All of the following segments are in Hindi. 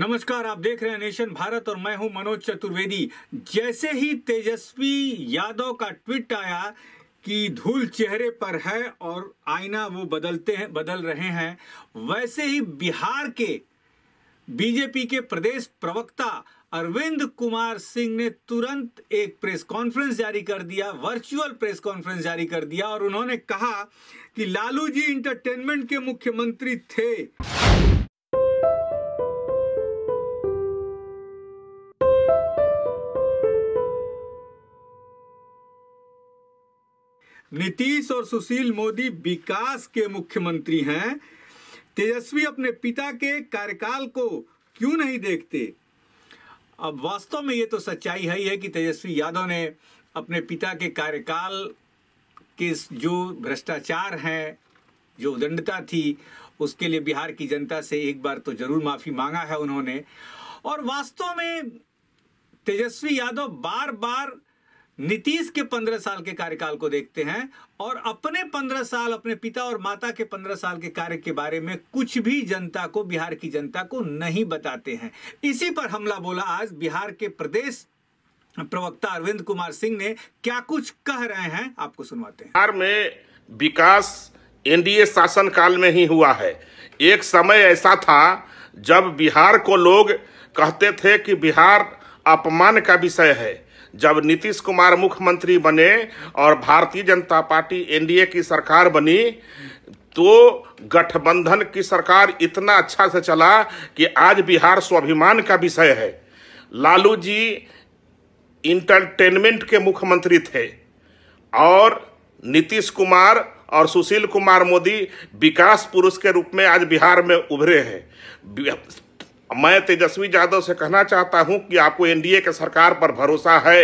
नमस्कार आप देख रहे हैं नेशन भारत और मैं हूं मनोज चतुर्वेदी जैसे ही तेजस्वी यादव का ट्वीट आया कि धूल चेहरे पर है और आईना वो बदलते हैं बदल रहे हैं वैसे ही बिहार के बीजेपी के प्रदेश प्रवक्ता अरविंद कुमार सिंह ने तुरंत एक प्रेस कॉन्फ्रेंस जारी कर दिया वर्चुअल प्रेस कॉन्फ्रेंस जारी कर दिया और उन्होंने कहा कि लालू जी इंटरटेनमेंट के मुख्यमंत्री थे नीतीश और सुशील मोदी विकास के मुख्यमंत्री हैं तेजस्वी अपने पिता के कार्यकाल को क्यों नहीं देखते अब वास्तव में ये तो सच्चाई है ही है कि तेजस्वी यादव ने अपने पिता के कार्यकाल के जो भ्रष्टाचार हैं जो उदंडता थी उसके लिए बिहार की जनता से एक बार तो जरूर माफ़ी मांगा है उन्होंने और वास्तव में तेजस्वी यादव बार बार नीतीश के पंद्रह साल के कार्यकाल को देखते हैं और अपने पंद्रह साल अपने पिता और माता के पंद्रह साल के कार्य के बारे में कुछ भी जनता को बिहार की जनता को नहीं बताते हैं इसी पर हमला बोला आज बिहार के प्रदेश प्रवक्ता अरविंद कुमार सिंह ने क्या कुछ कह रहे हैं आपको सुनवाते हैं बिहार में विकास एनडीए शासन काल में ही हुआ है एक समय ऐसा था जब बिहार को लोग कहते थे कि बिहार अपमान का विषय है जब नीतीश कुमार मुख्यमंत्री बने और भारतीय जनता पार्टी एनडीए की सरकार बनी तो गठबंधन की सरकार इतना अच्छा से चला कि आज बिहार स्वाभिमान का विषय है लालू जी इंटरटेनमेंट के मुख्यमंत्री थे और नीतीश कुमार और सुशील कुमार मोदी विकास पुरुष के रूप में आज बिहार में उभरे हैं मैं तेजस्वी यादव से कहना चाहता हूं कि आपको एनडीए के सरकार पर भरोसा है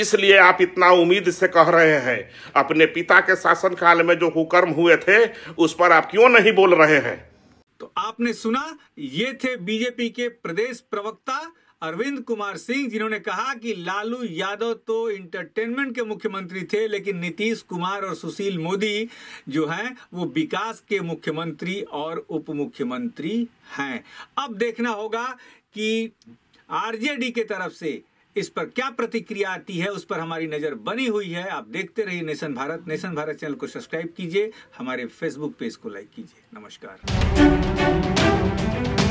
इसलिए आप इतना उम्मीद से कह रहे हैं अपने पिता के शासन काल में जो कुकर्म हुए थे उस पर आप क्यों नहीं बोल रहे हैं तो आपने सुना ये थे बीजेपी के प्रदेश प्रवक्ता अरविंद कुमार सिंह जिन्होंने कहा कि लालू यादव तो इंटरटेनमेंट के मुख्यमंत्री थे लेकिन नीतीश कुमार और सुशील मोदी जो हैं वो विकास के मुख्यमंत्री और उप मुख्यमंत्री हैं अब देखना होगा कि आरजेडी के तरफ से इस पर क्या प्रतिक्रिया आती है उस पर हमारी नज़र बनी हुई है आप देखते रहिए nation Bharat nation Bharat channel को सब्सक्राइब कीजिए हमारे फेसबुक पेज को लाइक कीजिए नमस्कार